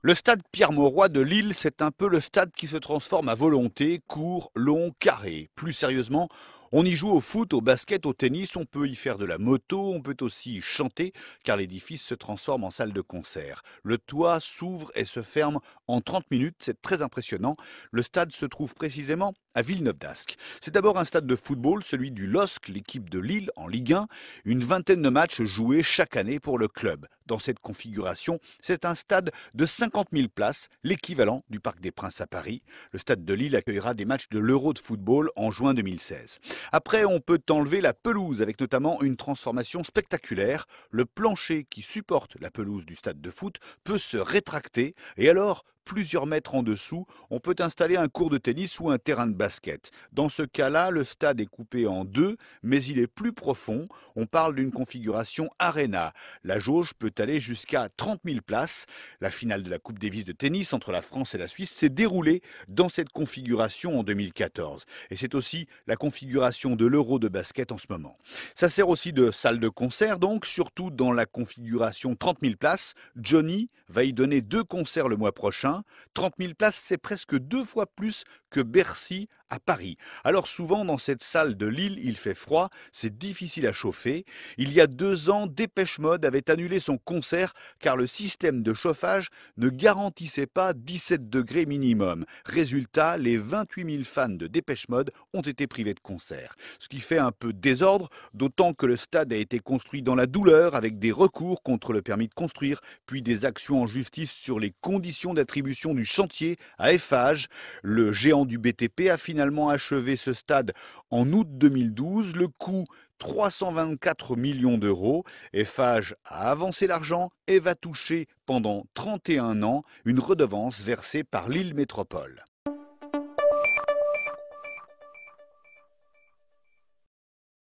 Le stade Pierre-Mauroy de Lille, c'est un peu le stade qui se transforme à volonté, court, long, carré. Plus sérieusement, on y joue au foot, au basket, au tennis, on peut y faire de la moto, on peut aussi chanter, car l'édifice se transforme en salle de concert. Le toit s'ouvre et se ferme en 30 minutes, c'est très impressionnant. Le stade se trouve précisément à Villeneuve d'Ascq. C'est d'abord un stade de football, celui du LOSC, l'équipe de Lille en Ligue 1. Une vingtaine de matchs joués chaque année pour le club. Dans cette configuration, c'est un stade de 50 000 places, l'équivalent du Parc des Princes à Paris. Le stade de Lille accueillera des matchs de l'Euro de football en juin 2016. Après, on peut enlever la pelouse avec notamment une transformation spectaculaire. Le plancher qui supporte la pelouse du stade de foot peut se rétracter et alors plusieurs mètres en dessous, on peut installer un cours de tennis ou un terrain de basket. Dans ce cas-là, le stade est coupé en deux, mais il est plus profond. On parle d'une configuration arena. La jauge peut aller jusqu'à 30 000 places. La finale de la Coupe Davis de tennis entre la France et la Suisse s'est déroulée dans cette configuration en 2014. Et c'est aussi la configuration de l'Euro de basket en ce moment. Ça sert aussi de salle de concert, donc, surtout dans la configuration 30 000 places. Johnny va y donner deux concerts le mois prochain. Hein. Trente 30 000 places, c'est presque deux fois plus que Bercy à Paris. Alors souvent, dans cette salle de Lille, il fait froid, c'est difficile à chauffer. Il y a deux ans, Dépêche Mode avait annulé son concert car le système de chauffage ne garantissait pas 17 degrés minimum. Résultat, les 28 000 fans de Dépêche Mode ont été privés de concert. Ce qui fait un peu désordre, d'autant que le stade a été construit dans la douleur avec des recours contre le permis de construire, puis des actions en justice sur les conditions d'attribution du chantier à Eiffage, Le géant du BTP a finalement achevé ce stade en août 2012. Le coût 324 millions d'euros. Eiffage a avancé l'argent et va toucher pendant 31 ans une redevance versée par l'île Métropole.